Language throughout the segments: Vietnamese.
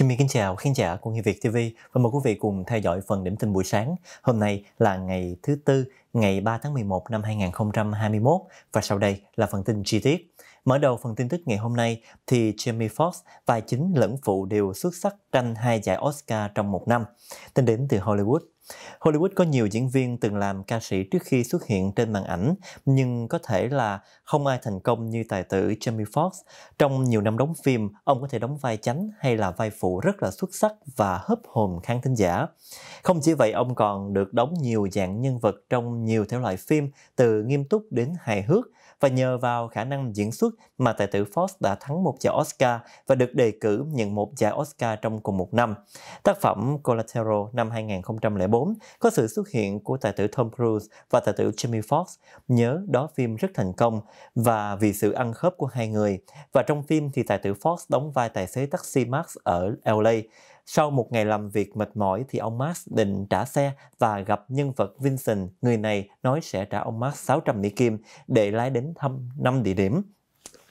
Jimmy kính chào khán giả của Nghi Việt TV và mời quý vị cùng theo dõi phần điểm tin buổi sáng. Hôm nay là ngày thứ Tư, ngày 3 tháng 11 năm 2021 và sau đây là phần tin chi tiết. Mở đầu phần tin tức ngày hôm nay thì Jamie Foxx, vai chính lẫn phụ đều xuất sắc tranh hai giải Oscar trong một năm. Tin đến từ Hollywood. Hollywood có nhiều diễn viên từng làm ca sĩ trước khi xuất hiện trên màn ảnh, nhưng có thể là không ai thành công như tài tử Jamie Foxx. Trong nhiều năm đóng phim, ông có thể đóng vai chánh hay là vai phụ rất là xuất sắc và hấp hồn khán thính giả. Không chỉ vậy, ông còn được đóng nhiều dạng nhân vật trong nhiều thể loại phim, từ nghiêm túc đến hài hước, và nhờ vào khả năng diễn xuất mà tài tử Fox đã thắng một giải Oscar và được đề cử nhận một giải Oscar trong cùng một năm. Tác phẩm Collateral năm 2004 có sự xuất hiện của tài tử Tom Cruise và tài tử Jamie Fox Nhớ đó phim rất thành công và vì sự ăn khớp của hai người. Và trong phim thì tài tử Fox đóng vai tài xế taxi Max ở LA sau một ngày làm việc mệt mỏi thì ông Max định trả xe và gặp nhân vật Vincent, người này nói sẽ trả ông Max 600 Mỹ Kim để lái đến thăm 5 địa điểm.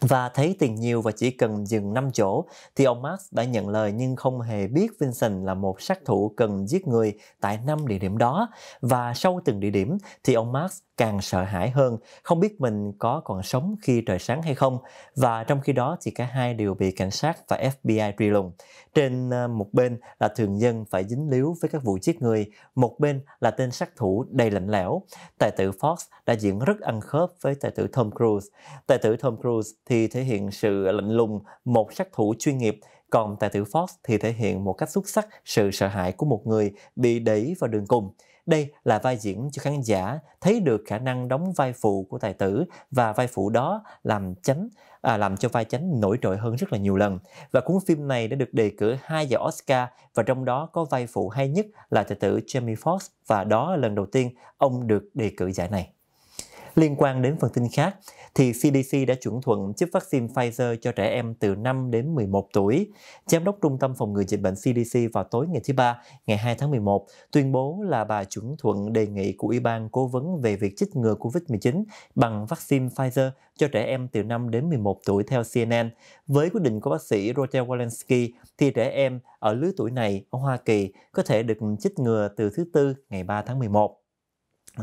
Và thấy tiền nhiều và chỉ cần dừng 5 chỗ thì ông Max đã nhận lời nhưng không hề biết Vincent là một sát thủ cần giết người tại 5 địa điểm đó. Và sau từng địa điểm thì ông Max càng sợ hãi hơn, không biết mình có còn sống khi trời sáng hay không. Và trong khi đó thì cả hai đều bị cảnh sát và FBI truy lùng. Trên ờ, một bên là thường dân phải dính líu với các vụ giết người, một bên là tên sát thủ đầy lạnh lẽo. Tài tử Fox đã diễn rất ăn khớp với tài tử Tom Cruise. Tài tử Tom Cruise thì thể hiện sự lạnh lùng, một sát thủ chuyên nghiệp, còn tài tử Fox thì thể hiện một cách xuất sắc sự sợ hãi của một người bị đẩy vào đường cùng. Đây là vai diễn cho khán giả thấy được khả năng đóng vai phụ của tài tử và vai phụ đó làm chánh à, làm cho vai chánh nổi trội hơn rất là nhiều lần. Và cuốn phim này đã được đề cử hai giải Oscar và trong đó có vai phụ hay nhất là tài tử Jamie Foxx và đó là lần đầu tiên ông được đề cử giải này. Liên quan đến phần tin khác, thì CDC đã chuẩn thuận chích vaccine Pfizer cho trẻ em từ 5 đến 11 tuổi. Giám đốc Trung tâm Phòng ngừa Dịch bệnh CDC vào tối ngày thứ Ba, ngày 2 tháng 11, tuyên bố là bà chuẩn thuận đề nghị của Ủy ban Cố vấn về việc chích ngừa COVID-19 bằng vaccine Pfizer cho trẻ em từ 5 đến 11 tuổi theo CNN. Với quyết định của bác sĩ Roger Walensky, thì trẻ em ở lứa tuổi này ở Hoa Kỳ có thể được chích ngừa từ thứ Tư ngày 3 tháng 11.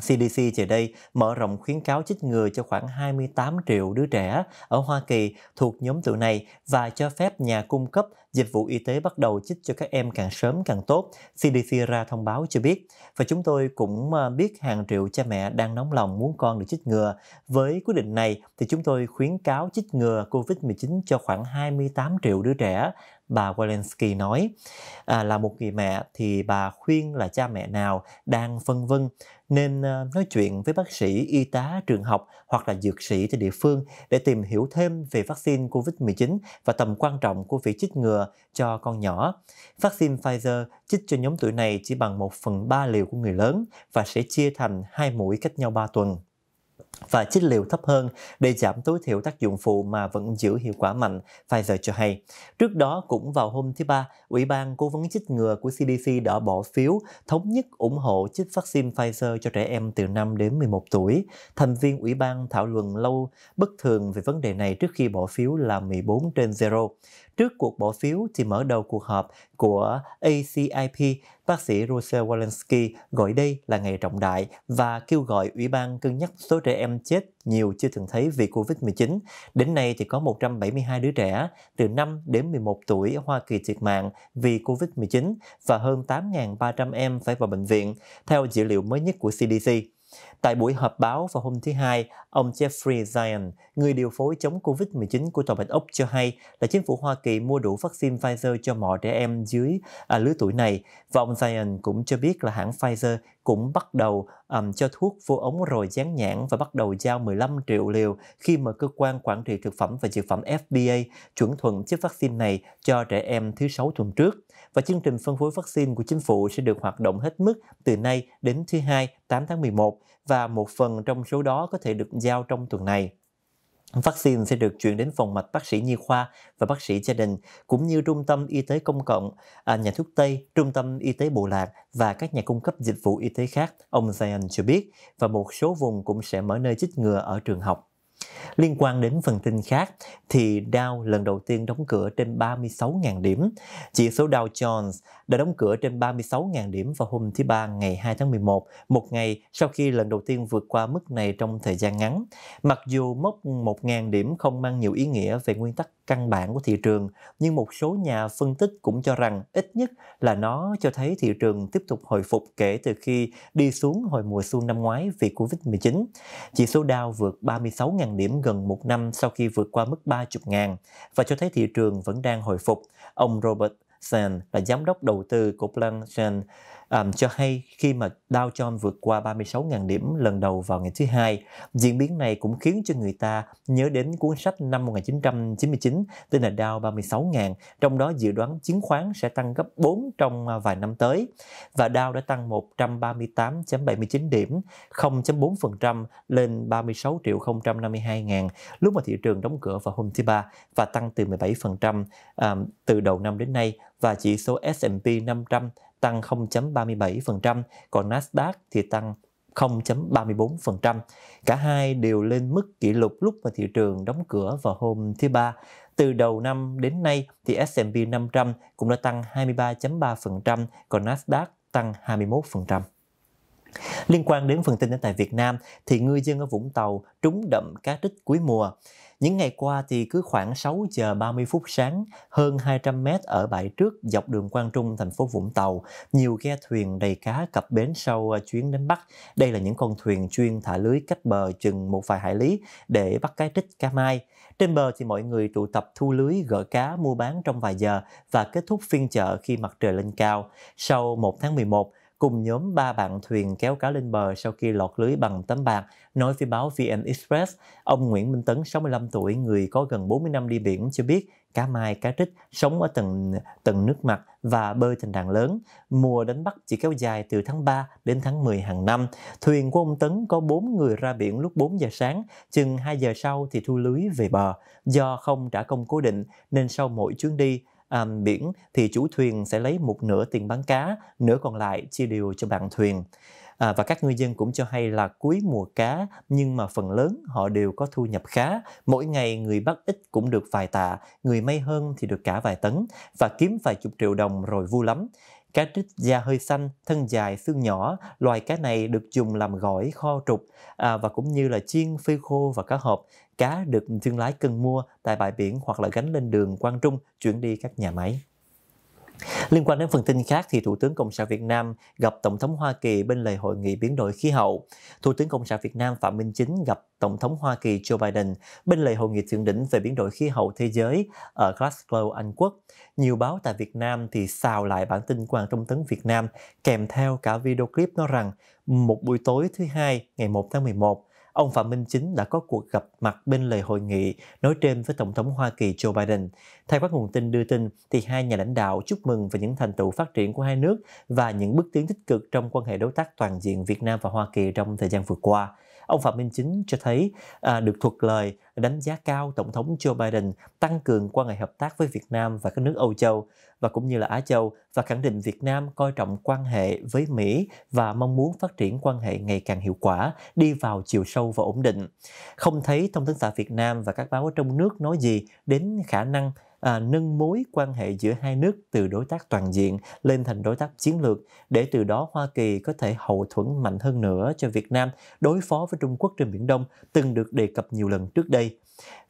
CDC giờ đây mở rộng khuyến cáo chích ngừa cho khoảng 28 triệu đứa trẻ ở Hoa Kỳ thuộc nhóm tuổi này và cho phép nhà cung cấp dịch vụ y tế bắt đầu chích cho các em càng sớm càng tốt, CDC ra thông báo cho biết. Và chúng tôi cũng ờ, biết hàng triệu cha mẹ đang nóng lòng muốn con được chích ngừa. Với quyết định này thì chúng tôi khuyến cáo chích ngừa COVID-19 cho khoảng 28 triệu đứa trẻ, bà Walensky nói. À, là một người mẹ thì bà khuyên là cha mẹ nào đang phân vân nên ờ, nói chuyện với bác sĩ, y tá, trường học hoặc là dược sĩ tại địa phương để tìm hiểu thêm về vaccine COVID-19 và tầm quan trọng của việc chích ngừa cho con nhỏ. Vaccine Pfizer chích cho nhóm tuổi này chỉ bằng 1 phần 3 liều của người lớn và sẽ chia thành hai mũi cách nhau 3 tuần và chích liều thấp hơn để giảm tối thiểu tác dụng phụ mà vẫn giữ hiệu quả mạnh, Pfizer cho hay. Trước đó cũng vào hôm thứ Ba, Ủy ban Cố vấn chích ngừa của CDC đã bỏ phiếu thống nhất ủng hộ chích vaccine Pfizer cho trẻ em từ 5 đến 11 tuổi. Thành viên Ủy ban thảo luận lâu bất thường về vấn đề này trước khi bỏ phiếu là 14 trên 0. Trước cuộc bỏ phiếu thì mở đầu cuộc họp của ACIP, bác sĩ Russell Walensky gọi đây là ngày trọng đại và kêu gọi Ủy ban cân nhắc số trẻ em chết nhiều chưa từng thấy vì Covid-19. Đến nay thì có 172 đứa trẻ từ 5 đến 11 tuổi ở Hoa Kỳ thiệt mạng vì Covid-19 và hơn 8.300 em phải vào bệnh viện, theo dữ liệu mới nhất của CDC. Tại buổi họp báo vào hôm thứ Hai, ông Jeffrey Zion, người điều phối chống COVID-19 của Tòa Bạch Ốc cho hay là chính phủ Hoa Kỳ mua đủ vaccine Pfizer cho mọi trẻ em dưới à, lứa tuổi này. Và ông Zion cũng cho biết là hãng Pfizer cũng bắt đầu um, cho thuốc vô ống rồi dán nhãn và bắt đầu giao 15 triệu liều khi mà cơ quan quản trị thực phẩm và dược phẩm FDA chuẩn thuận chiếc vaccine này cho trẻ em thứ sáu tuần trước. Và chương trình phân phối vaccine của chính phủ sẽ được hoạt động hết mức từ nay đến thứ hai 8 tháng 11 và một phần trong số đó có thể được giao trong tuần này. Vaccine sẽ được chuyển đến phòng mạch bác sĩ nhi khoa và bác sĩ gia đình, cũng như trung tâm y tế công cộng, à, nhà thuốc Tây, trung tâm y tế bộ lạc và các nhà cung cấp dịch vụ y tế khác, ông Zion cho biết, và một số vùng cũng sẽ mở nơi chích ngừa ở trường học. Liên quan đến phần tin khác thì Dow lần đầu tiên đóng cửa trên 36.000 điểm. Chỉ số Dow Jones đã đóng cửa trên 36.000 điểm vào hôm thứ Ba ngày 2 tháng 11, một ngày sau khi lần đầu tiên vượt qua mức này trong thời gian ngắn. Mặc dù mốc 1.000 điểm không mang nhiều ý nghĩa về nguyên tắc căn bản của thị trường, nhưng một số nhà phân tích cũng cho rằng ít nhất là nó cho thấy thị trường tiếp tục hồi phục kể từ khi đi xuống hồi mùa xuân năm ngoái vì Covid-19. Chỉ số Dow vượt 36.000 điểm chững gần một năm sau khi vượt qua mức 30.000 và cho thấy thị trường vẫn đang hồi phục. Ông Robert Sen là giám đốc đầu tư của Plantation À, cho hay khi mà Dow Jones vượt qua 36.000 điểm lần đầu vào ngày thứ hai, diễn biến này cũng khiến cho người ta nhớ đến cuốn sách năm 1999 tên là Dow 36.000, trong đó dự đoán chứng khoán sẽ tăng gấp 4 trong à, vài năm tới và Dow đã tăng 138.79 điểm, 0.4% lên 36 triệu 052 ngàn lúc mà thị trường đóng cửa vào hôm thứ Ba và tăng từ 17% à, từ đầu năm đến nay và chỉ số S&P 500 tăng 0.37%, còn Nasdaq thì tăng 0.34%. Cả hai đều lên mức kỷ lục lúc mà thị trường đóng cửa vào hôm thứ Ba. Từ đầu năm đến nay thì S&P 500 cũng đã tăng 23.3%, còn Nasdaq tăng 21%. Liên quan đến phần tin ở tại Việt Nam thì ngư dân ở Vũng Tàu trúng đậm cá trích cuối mùa. Những ngày qua thì cứ khoảng 6 giờ 30 phút sáng, hơn 200 mét ở bãi trước dọc đường Quang Trung, thành phố Vũng Tàu, nhiều ghe thuyền đầy cá cập bến sau ờ, chuyến đến Bắc. Đây là những con thuyền chuyên thả lưới cách bờ chừng một vài hải lý để bắt cá trích cá mai. Trên bờ thì mọi người tụ tập thu lưới, gỡ cá, mua bán trong vài giờ và kết thúc phiên chợ khi mặt trời lên cao. Sau 1 tháng 11, cùng nhóm ba bạn thuyền kéo cá lên bờ sau khi lọt lưới bằng tấm bạc, nói với báo VN Express. Ông Nguyễn Minh Tấn, 65 tuổi, người có gần 40 năm đi biển cho biết cá mai, cá trích sống ở tầng tầng nước mặt và bơi thành đàn lớn. Mùa đánh bắt chỉ kéo dài từ tháng 3 đến tháng 10 hàng năm. Thuyền của ông Tấn có 4 người ra biển lúc 4 giờ sáng, chừng 2 giờ sau thì thu lưới về bờ. Do không trả công cố định nên sau mỗi chuyến đi, à, biển thì chủ thuyền sẽ lấy một nửa tiền bán cá, nửa còn lại chia đều cho bạn thuyền. À, và các ngư dân cũng cho hay là cuối mùa cá nhưng mà phần lớn họ đều có thu nhập khá. Mỗi ngày người bắt ít cũng được vài tạ, người may hơn thì được cả vài tấn và kiếm vài chục triệu đồng rồi vui lắm. Cá trích da hơi xanh, thân dài, xương nhỏ, loài cá này được dùng làm gỏi, kho trục à, và cũng như là chiên, phơi khô và cá hộp. Cá được thương lái cần mua tại bãi biển hoặc là gánh lên đường Quang Trung chuyển đi các nhà máy. Liên quan đến phần tin khác thì Thủ tướng Cộng sản Việt Nam gặp Tổng thống Hoa Kỳ bên lề hội nghị biến đổi khí hậu. Thủ tướng Cộng sản Việt Nam Phạm Minh Chính gặp Tổng thống Hoa Kỳ Joe Biden bên lề hội nghị thượng đỉnh về biến đổi khí hậu thế giới ở Glasgow, Anh Quốc. Nhiều báo tại Việt Nam thì xào lại bản tin quan Hàng Trung Tấn Việt Nam kèm theo cả video clip nói rằng một buổi tối thứ hai ngày 1 tháng 11, ông Phạm Minh Chính đã có cuộc gặp mặt bên lề hội nghị nói trên với Tổng thống Hoa Kỳ Joe Biden. Theo các nguồn tin đưa tin, thì hai nhà lãnh đạo chúc mừng về những thành tựu phát triển của hai nước và những bước tiến tích cực trong quan hệ đối tác toàn diện Việt Nam và Hoa Kỳ trong thời gian vừa qua. Ông Phạm Minh Chính cho thấy à, được thuật lời đánh giá cao Tổng thống Joe Biden tăng cường quan hệ hợp tác với Việt Nam và các nước Âu Châu và cũng như là Á Châu và khẳng định Việt Nam coi trọng quan hệ với Mỹ và mong muốn phát triển quan hệ ngày càng hiệu quả, đi vào chiều sâu và ổn định. Không thấy thông tấn xã Việt Nam và các báo ở trong nước nói gì đến khả năng à, nâng mối quan hệ giữa hai nước từ đối tác toàn diện lên thành đối tác chiến lược để từ đó Hoa Kỳ có thể hậu thuẫn mạnh hơn nữa cho Việt Nam đối phó với Trung Quốc trên Biển Đông từng được đề cập nhiều lần trước đây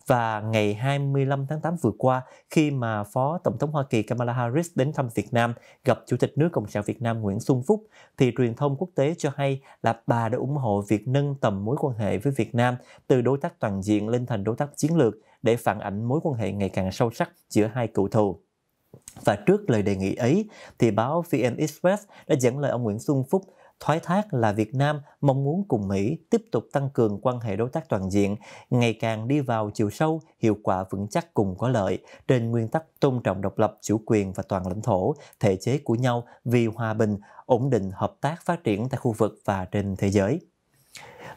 và ngày 25 tháng 8 vừa qua khi mà Phó Tổng thống Hoa Kỳ Kamala Harris đến thăm Việt Nam gặp Chủ tịch nước Cộng sản Việt Nam Nguyễn Xuân Phúc thì truyền thông quốc tế cho hay là bà đã ủng hộ việc nâng tầm mối quan hệ với Việt Nam từ đối tác toàn diện lên thành đối tác chiến lược để phản ảnh mối quan hệ ngày càng sâu sắc giữa hai cựu thù. Và trước lời đề nghị ấy thì báo VN Express đã dẫn lời ông Nguyễn Xuân Phúc thoái thác là Việt Nam mong muốn cùng Mỹ tiếp tục tăng cường quan hệ đối tác toàn diện, ngày càng đi vào chiều sâu, hiệu quả vững chắc cùng có lợi trên nguyên tắc tôn trọng độc lập, chủ quyền và toàn lãnh thổ, thể chế của nhau vì hòa bình, ổn định hợp tác phát triển tại khu vực và trên thế giới.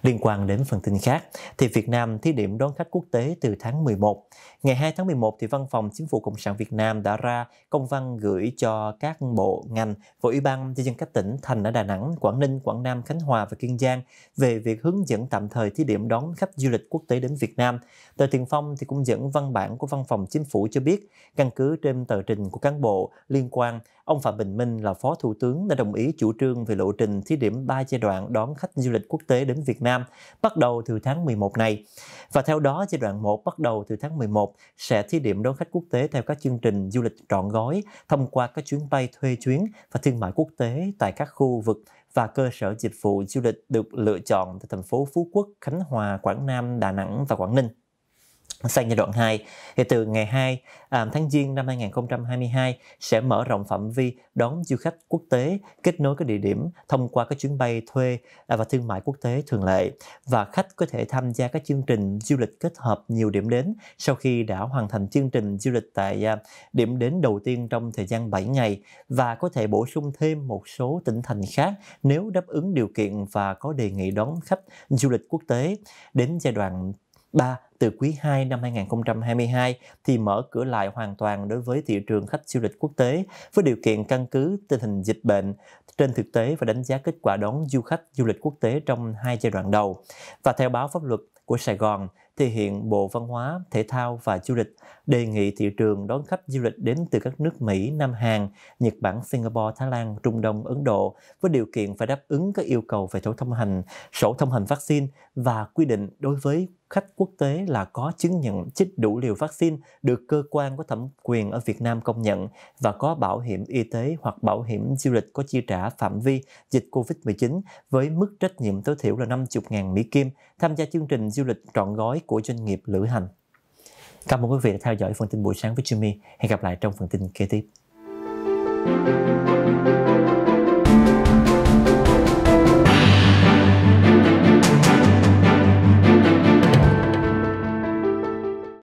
Liên quan đến phần tin khác, thì Việt Nam thí điểm đón khách quốc tế từ tháng 11. Ngày 2 tháng 11, thì Văn phòng Chính phủ Cộng sản Việt Nam đã ra công văn gửi cho các bộ ngành và Ủy ban nhân dân các tỉnh thành ở Đà Nẵng, Quảng Ninh, Quảng Nam, Khánh Hòa và Kiên Giang về việc hướng dẫn tạm thời thí điểm đón khách du lịch quốc tế đến Việt Nam. Tờ Tiền Phong thì cũng dẫn văn bản của Văn phòng Chính phủ cho biết, căn cứ trên tờ trình của cán bộ liên quan, ông Phạm Bình Minh là Phó Thủ tướng đã đồng ý chủ trương về lộ trình thí điểm 3 giai đoạn đón khách du lịch quốc tế đến Việt Việt Nam bắt đầu từ tháng 11 này. Và theo đó, giai đoạn 1 bắt đầu từ tháng 11 sẽ thí điểm đón khách quốc tế theo các chương trình du lịch trọn gói thông qua các chuyến bay thuê chuyến và thương mại quốc tế tại các khu vực và cơ sở dịch vụ du lịch được lựa chọn tại thành phố Phú Quốc, Khánh Hòa, Quảng Nam, Đà Nẵng và Quảng Ninh sang giai đoạn 2 thì từ ngày 2 à, tháng Giêng năm 2022 sẽ mở rộng phạm vi đón du khách quốc tế kết nối các địa điểm thông qua các chuyến bay thuê à, và thương mại quốc tế thường lệ và khách có thể tham gia các chương trình du lịch kết hợp nhiều điểm đến sau khi đã hoàn thành chương trình du lịch tại à, điểm đến đầu tiên trong thời gian 7 ngày và có thể bổ sung thêm một số tỉnh thành khác nếu đáp ứng điều kiện và có đề nghị đón khách du lịch quốc tế đến giai đoạn 3. Từ quý 2 năm 2022 thì mở cửa lại hoàn toàn đối với thị trường khách du lịch quốc tế với điều kiện căn cứ tình hình dịch bệnh trên thực tế và đánh giá kết quả đón du khách du lịch quốc tế trong hai giai đoạn đầu. Và theo báo pháp luật của Sài Gòn thì hiện Bộ Văn hóa, Thể thao và Du lịch đề nghị thị trường đón khách du lịch đến từ các nước Mỹ, Nam Hàn, Nhật Bản, Singapore, Thái Lan, Trung Đông, Ấn Độ với điều kiện phải đáp ứng các yêu cầu về sổ thông hành, sổ thông hành vaccine và quy định đối với khách quốc tế là có chứng nhận chích đủ liều vaccine được cơ quan có thẩm quyền ở Việt Nam công nhận và có bảo hiểm y tế hoặc bảo hiểm du lịch có chi trả phạm vi dịch COVID-19 với mức trách nhiệm tối thiểu là 50.000 Mỹ Kim tham gia chương trình du lịch trọn gói của doanh nghiệp lữ hành. Cảm ơn quý vị đã theo dõi phần tin buổi sáng với Jimmy. Hẹn gặp lại trong phần tin kế tiếp. thank you